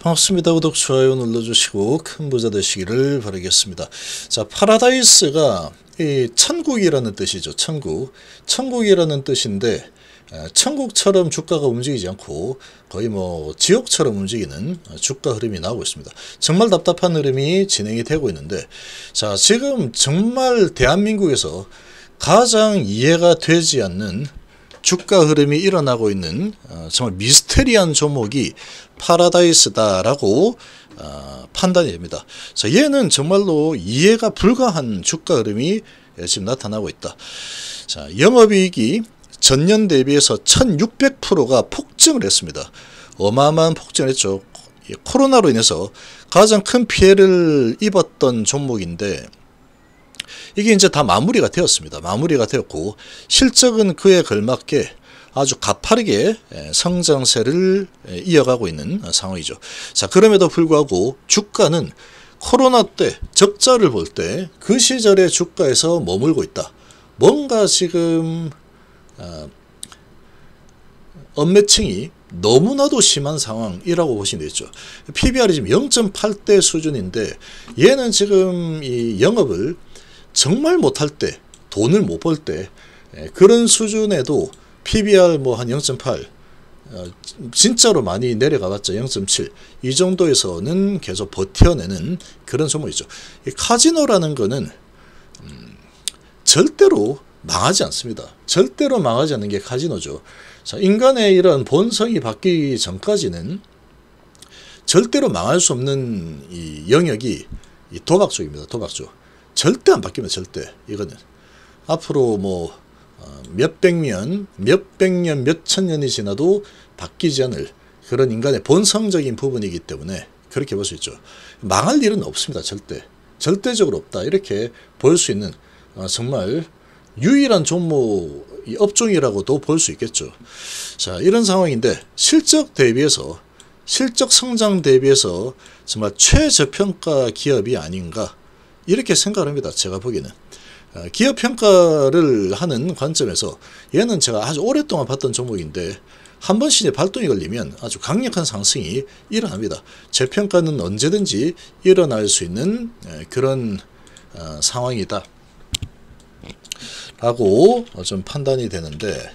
반갑습니다. 구독, 좋아요 눌러주시고 큰 부자 되시기를 바라겠습니다. 자, 파라다이스가 이 천국이라는 뜻이죠. 천국. 천국이라는 뜻인데 천국처럼 주가가 움직이지 않고 거의 뭐 지옥처럼 움직이는 주가 흐름이 나오고 있습니다. 정말 답답한 흐름이 진행이 되고 있는데 자 지금 정말 대한민국에서 가장 이해가 되지 않는 주가 흐름이 일어나고 있는 어, 정말 미스테리한 종목이 파라다이스다라고 어, 판단이 됩니다. 자, 얘는 정말로 이해가 불가한 주가 흐름이 예, 지금 나타나고 있다. 자, 영업이익이 전년 대비해서 1600%가 폭증을 했습니다. 어마어마한 폭증을 했죠. 코로나로 인해서 가장 큰 피해를 입었던 종목인데 이게 이제 다 마무리가 되었습니다. 마무리가 되었고 실적은 그에 걸맞게 아주 가파르게 예, 성장세를 예, 이어가고 있는 상황이죠. 자 그럼에도 불구하고 주가는 코로나 때 적자를 볼 때 그 시절의 주가에서 머물고 있다. 뭔가 지금 어, 언매층이 너무나도 심한 상황이라고 보시면 되죠. 겠 PBR이 지금 0.8대 수준인데 얘는 지금 이 영업을 정말 못할 때, 돈을 못 벌 때, 예, 그런 수준에도 PBR 뭐 한 0.8, 어, 진짜로 많이 내려가봤죠 0.7, 이 정도에서는 계속 버텨내는 그런 소목이죠 카지노라는 거는 음, 절대로 망하지 않습니다. 절대로 망하지 않는 게 카지노죠. 자, 인간의 이런 본성이 바뀌기 전까지는 절대로 망할 수 없는 이 영역이 이 도박 쪽입니다. 도박 쪽. 절대 안 바뀝니다. 절대. 이거는. 앞으로 뭐 어, 몇백 년, 몇 백 년, 몇 천 년이 지나도 바뀌지 않을 그런 인간의 본성적인 부분이기 때문에 그렇게 볼 수 있죠. 망할 일은 없습니다. 절대. 절대적으로 없다. 이렇게 볼 수 있는 어, 정말 유일한 종목, 업종이라고도 볼 수 있겠죠. 자, 이런 상황인데 실적 대비해서 실적 성장 대비해서 정말 최저평가 기업이 아닌가 이렇게 생각합니다. 제가 보기에는. 아, 기업 평가를 하는 관점에서 얘는 제가 아주 오랫동안 봤던 종목인데 한 번씩 발동이 걸리면 아주 강력한 상승이 일어납니다. 재평가는 언제든지 일어날 수 있는 그런 아, 상황이다. 라고 어, 좀 판단이 되는데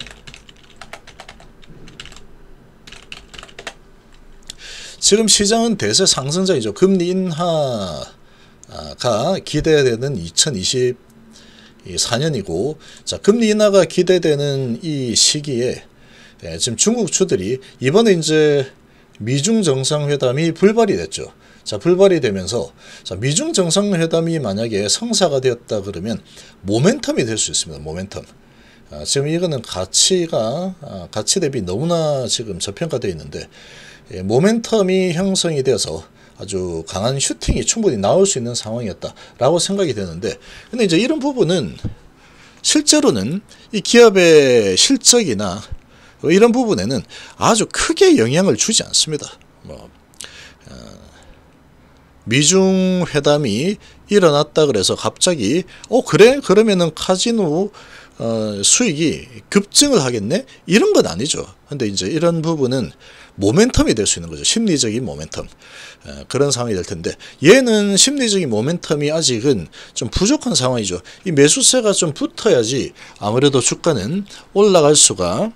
지금 시장은 대세 상승장이죠. 금리 인하 아, 가 기대되는 2024년이고 자 금리 인하가 기대되는 이 시기에 예, 지금 중국 주들이 이번에 이제 미중 정상회담이 불발이 됐죠. 자 불발이 되면서 자 미중 정상회담이 만약에 성사가 되었다 그러면 모멘텀이 될 수 있습니다. 모멘텀. 아, 지금 이거는 가치가 아, 가치 대비 너무나 지금 저평가되어 있는데 예, 모멘텀이 형성이 되어서 아주 강한 슈팅이 충분히 나올 수 있는 상황이었다라고 생각이 되는데 근데 이제 이런 부분은 실제로는 이 기업의 실적이나 뭐 이런 부분에는 아주 크게 영향을 주지 않습니다. 뭐 어, 미중 회담이 일어났다 그래서 갑자기 어 그래 그러면은 카지노 어, 수익이 급증을 하겠네? 이런 건 아니죠. 근데 이제 이런 부분은 모멘텀이 될 수 있는 거죠. 심리적인 모멘텀. 어, 그런 상황이 될 텐데 얘는 심리적인 모멘텀이 아직은 좀 부족한 상황이죠. 이 매수세가 좀 붙어야지 아무래도 주가는 올라갈 수가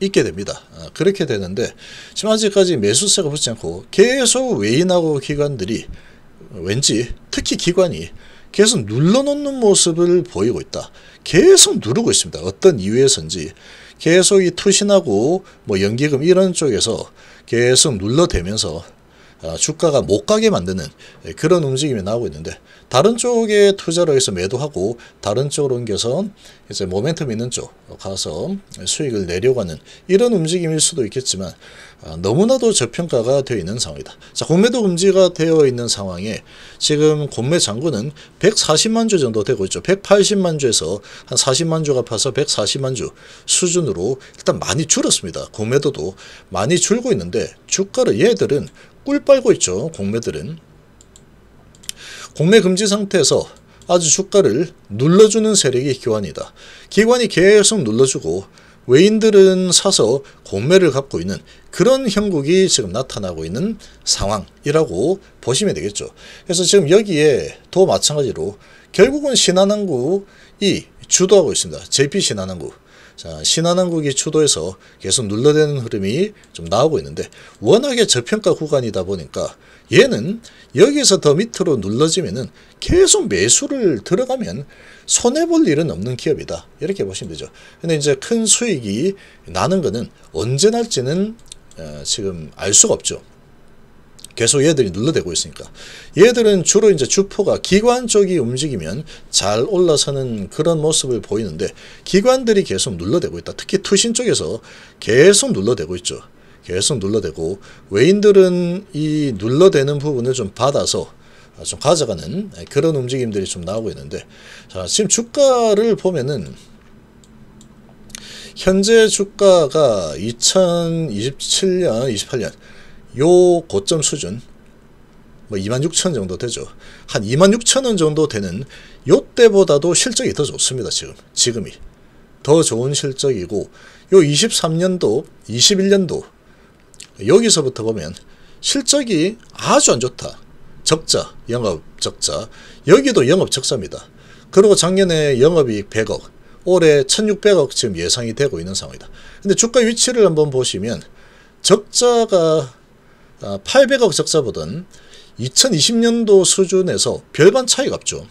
있게 됩니다. 어, 그렇게 되는데 지금 아직까지 매수세가 붙지 않고 계속 외인하고 기관들이 왠지 특히 기관이 계속 눌러놓는 모습을 보이고 있다. 계속 누르고 있습니다. 어떤 이유에서인지 계속 이 투신하고 뭐 연기금 이런 쪽에서 계속 눌러대면서 아, 주가가 못 가게 만드는 예, 그런 움직임이 나오고 있는데 다른 쪽에 투자를 해서 매도하고 다른 쪽으로 옮겨서 이제 모멘텀 있는 쪽 가서 수익을 내려가는 이런 움직임일 수도 있겠지만 아, 너무나도 저평가가 되어 있는 상황이다. 자, 공매도 금지가 되어 있는 상황에 지금 공매 장구는 140만 주 정도 되고 있죠. 180만 주에서 한 40만 주가 파서 140만 주 수준으로 일단 많이 줄었습니다. 공매도도 많이 줄고 있는데 주가를 얘들은 꿀 빨고 있죠. 공매들은. 공매 금지 상태에서 아주 주가를 눌러주는 세력이 기관이다. 기관이 계속 눌러주고 외인들은 사서 공매를 갖고 있는 그런 형국이 지금 나타나고 있는 상황이라고 보시면 되겠죠. 그래서 지금 여기에 도 마찬가지로 결국은 신한항구 이 주도하고 있습니다. JP 신한한국. 자, 신한한국이 추도해서 계속 눌러대는 흐름이 좀 나오고 있는데 워낙에 저평가 구간이다 보니까 얘는 여기서 더 밑으로 눌러지면 계속 매수를 들어가면 손해볼 일은 없는 기업이다. 이렇게 보시면 되죠. 근데 이제 큰 수익이 나는 거는 언제 날지는 어, 지금 알 수가 없죠. 계속 얘들이 눌러대고 있으니까. 얘들은 주로 이제 주포가 기관 쪽이 움직이면 잘 올라서는 그런 모습을 보이는데 기관들이 계속 눌러대고 있다. 특히 투신 쪽에서 계속 눌러대고 있죠. 계속 눌러대고 외인들은 이 눌러대는 부분을 좀 받아서 좀 가져가는 그런 움직임들이 좀 나오고 있는데 자 지금 주가를 보면은 현재 주가가 2027년 28년 요 고점 수준 뭐26,000원 정도 되죠. 한 26,000원 정도 되는 요때보다도 실적이 더 좋습니다. 지금. 지금이. 더 좋은 실적이고 요 23년도, 21년도 여기서부터 보면 실적이 아주 안 좋다. 적자, 영업 적자. 여기도 영업 적자입니다. 그리고 작년에 영업이익 100억, 올해 1600억 지금 예상이 되고 있는 상황이다. 근데 주가 위치를 한번 보시면 적자가 800억 적자보단 2020년도 수준에서 별반 차이가 없죠.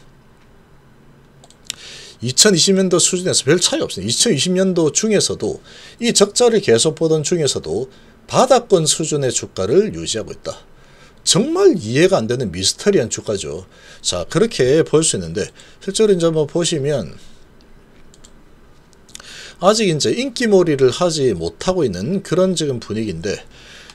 2020년도 수준에서 별 차이 없습니다. 2020년도 중에서도 이 적자를 계속 보던 중에서도 바닥권 수준의 주가를 유지하고 있다. 정말 이해가 안 되는 미스터리한 주가죠. 자 그렇게 볼 수 있는데 실제로 이제 뭐 보시면 아직 이제 인기몰이를 하지 못하고 있는 그런 지금 분위기인데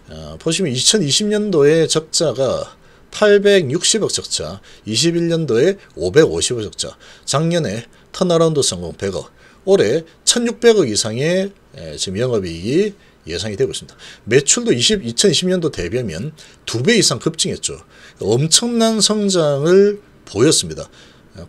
어, 보시면 2020년도에 적자가 860억 적자, 21년도에 550억 적자, 작년에 턴아라운드 성공 100억, 올해 1600억 이상의 에, 지금 영업이익이 예상이 되고 있습니다. 매출도 20, 2020년도 대비하면 두 배 이상 급증했죠. 엄청난 성장을 보였습니다.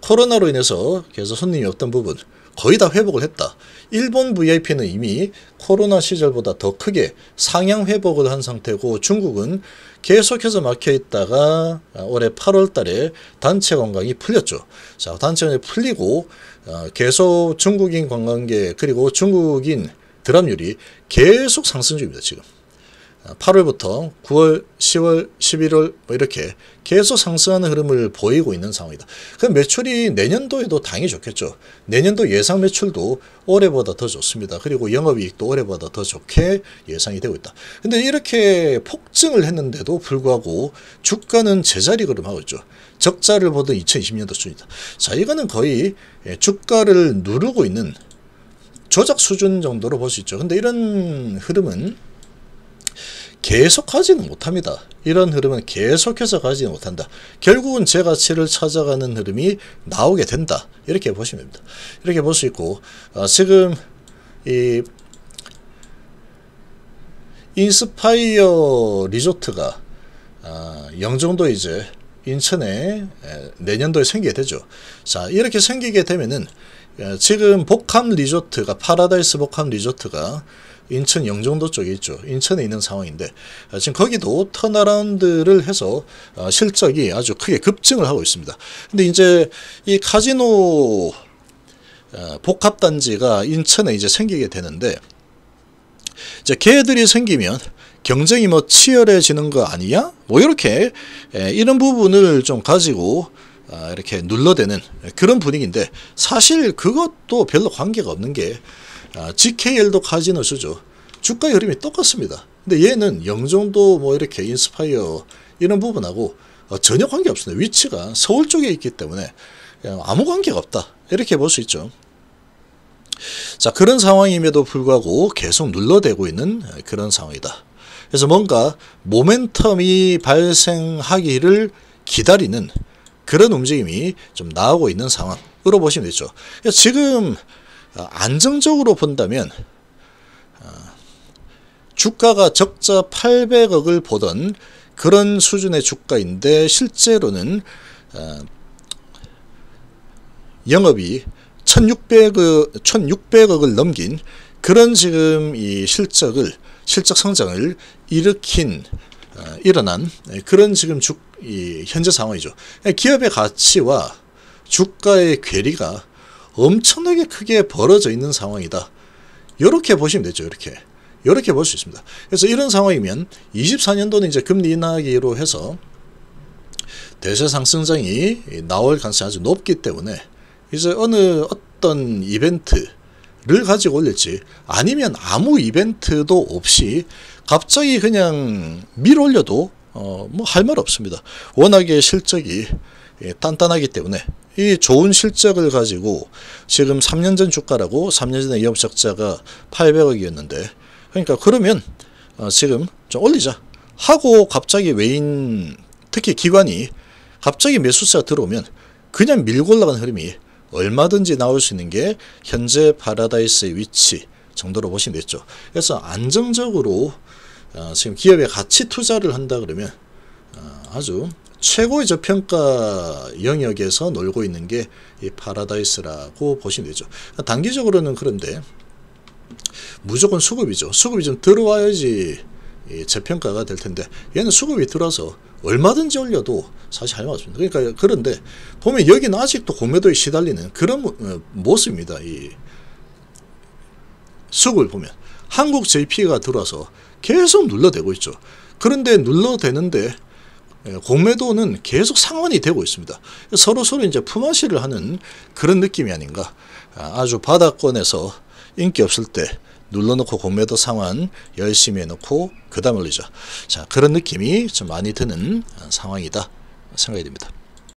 코로나로 인해서 계속 손님이 없던 부분 거의 다 회복을 했다. 일본 VIP는 이미 코로나 시절보다 더 크게 상향 회복을 한 상태고 중국은 계속해서 막혀있다가 올해 8월 달에 단체 관광이 풀렸죠. 자, 단체 관광이 풀리고 어, 계속 중국인 관광객 그리고 중국인 드랍률이 계속 상승 중입니다. 지금. 8월부터 9월, 10월, 11월 뭐 이렇게 계속 상승하는 흐름을 보이고 있는 상황이다. 그 매출이 내년도에도 당연히 좋겠죠. 내년도 예상 매출도 올해보다 더 좋습니다. 그리고 영업이익도 올해보다 더 좋게 예상이 되고 있다. 근데 이렇게 폭증을 했는데도 불구하고 주가는 제자리 걸음하고 있죠. 적자를 보던 2020년도 수준이다. 자, 이거는 거의 예, 주가를 누르고 있는 조작 수준 정도로 볼 수 있죠. 근데 이런 흐름은 계속 가지는 못합니다. 이런 흐름은 계속해서 가지는 못한다. 결국은 제 가치를 찾아가는 흐름이 나오게 된다. 이렇게 보시면 됩니다. 이렇게 볼 수 있고 아, 지금 이 인스파이어 리조트가 아, 영종도 이제 인천에 내년도에 생기게 되죠. 자 이렇게 생기게 되면은 지금 복합 리조트가 파라다이스 복합 리조트가 인천 영종도 쪽에 있죠. 인천에 있는 상황인데 어, 지금 거기도 턴어라운드를 해서 어, 실적이 아주 크게 급증을 하고 있습니다. 근데 이제 이 카지노 어, 복합단지가 인천에 이제 생기게 되는데 이제 개들이 생기면 경쟁이 뭐 치열해지는 거 아니야? 뭐 이렇게 이런 부분을 좀 가지고 이렇게 눌러대는 그런 분위기인데 사실 그것도 별로 관계가 없는 게 아, GKL도 카지노스죠. 주가 흐름이 똑같습니다. 근데 얘는 영종도 뭐 이렇게 인스파이어 이런 부분하고 어, 전혀 관계없습니다. 위치가 서울 쪽에 있기 때문에 아무 관계가 없다. 이렇게 볼 수 있죠. 자 그런 상황임에도 불구하고 계속 눌러대고 있는 그런 상황이다. 그래서 뭔가 모멘텀이 발생하기를 기다리는 그런 움직임이 좀 나오고 있는 상황으로 보시면 되죠. 지금 어, 안정적으로 본다면 어, 주가가 적자 800억을 보던 그런 수준의 주가인데 실제로는 어, 영업이 1600억, 1600억을 넘긴 그런 지금 이 실적을 실적 성장을 일으킨 일어난 그런 지금 주, 이 현재 상황이죠. 기업의 가치와 주가의 괴리가 엄청나게 크게 벌어져 있는 상황이다. 이렇게 보시면 되죠. 이렇게. 이렇게 볼 수 있습니다. 그래서 이런 상황이면 24년도는 이제 금리 인하기로 해서 대세 상승장이 나올 가능성이 아주 높기 때문에 이제 어느 어떤 이벤트를 가지고 올릴지 아니면 아무 이벤트도 없이 갑자기 그냥 밀 올려도 어, 뭐할 말 없습니다. 워낙에 실적이 예, 단단하기 때문에 이 좋은 실적을 가지고 지금 3년 전 주가라고 3년 전에 영업 적자가 800억이었는데 그러니까 그러면 어, 지금 좀 올리자 하고 갑자기 외인 특히 기관이 갑자기 매수세가 들어오면 그냥 밀고 올라가는 흐름이 얼마든지 나올 수 있는 게 현재 파라다이스의 위치 정도로 보시면 되죠. 그래서 안정적으로 어, 지금 기업에 같이 투자를 한다 그러면 어, 아주 최고의 저평가 영역에서 놀고 있는 게 이 파라다이스라고 보시면 되죠. 단기적으로는 그런데 무조건 수급이죠. 수급이 좀 들어와야지 이저평가가될 텐데 얘는 수급이 들어서 와 얼마든지 올려도 사실 할 말없습니다. 그러니까 그런데 보면 여기는 아직도 공매도에 시달리는 그런 어, 모습입니다. 이 수급을 보면 한국 JP가 들어와서 계속 눌러대고 있죠. 그런데 눌러대는데 예, 공매도는 계속 상환이 되고 있습니다. 서로 서로 이제 품앗이를 하는 그런 느낌이 아닌가. 아, 아주 바닥권에서 인기 없을 때 눌러놓고 공매도 상환 열심히 해놓고 그다음 올리자. 자 그런 느낌이 좀 많이 드는 상황이다 생각이 됩니다.